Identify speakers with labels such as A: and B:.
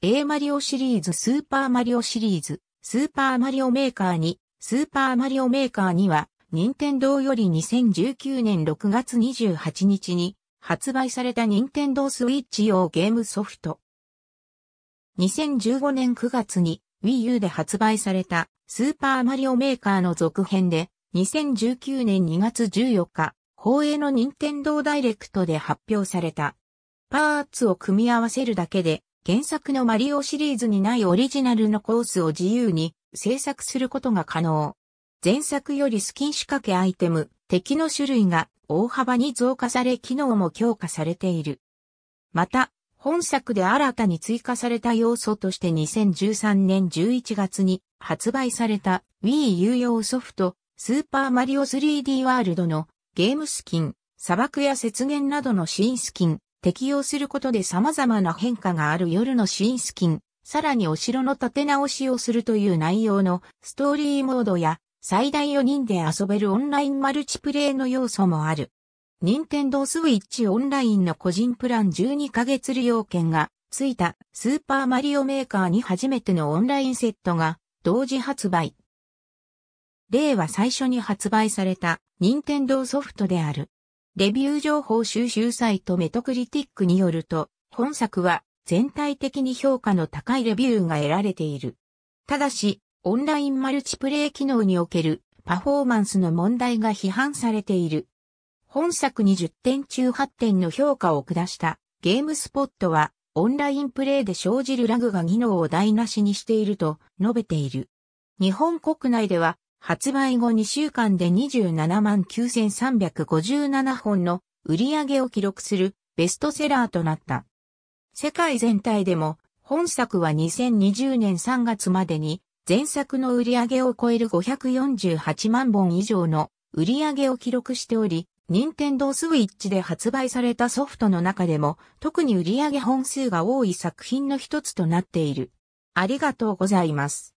A: A マリオシリーズスーパーマリオシリーズスーパーマリオメーカーにスーパーマリオメーカーには任天堂より2019年6月28日に発売された任天堂スイッチ用ゲームソフト。2015年9月に Wii U で発売されたスーパーマリオメーカーの続編で2019年2月14日放映の任天堂ダイレクトで発表された。パーツを組み合わせるだけで原作のマリオシリーズにないオリジナルのコースを自由に制作することが可能。前作よりスキン仕掛けアイテム、敵の種類が大幅に増加され機能も強化されている。また、本作で新たに追加された要素として2013年11月に発売された Wii U 用ソフトスーパーマリオ 3D ワールドのゲームスキン、砂漠や雪原などの新スキン、適用することで様々な変化がある夜のシーンスキン、さらにお城の建て直しをするという内容のストーリーモードや最大4人で遊べるオンラインマルチプレイの要素もある。任天堂スイッチオンラインの個人プラン12ヶ月利用券がついたスーパーマリオメーカーに初めてのオンラインセットが同時発売。例は最初に発売された任天堂ソフトである。レビュー情報収集サイトメトクリティックによると、本作は全体的に評価の高いレビューが得られている。ただし、オンラインマルチプレイ機能におけるパフォーマンスの問題が批判されている。本作に10点中8点の評価を下したゲームスポットはオンラインプレイで生じるラグが技能を台無しにしていると述べている。日本国内では発売後2週間で27万9357本の売り上げを記録するベストセラーとなった。世界全体でも本作は2020年3月までに前作の売り上げを超える548万本以上の売り上げを記録しており、任天堂スイッチで発売されたソフトの中でも特に売り上げ本数が多い作品の一つとなっている。ありがとうございます。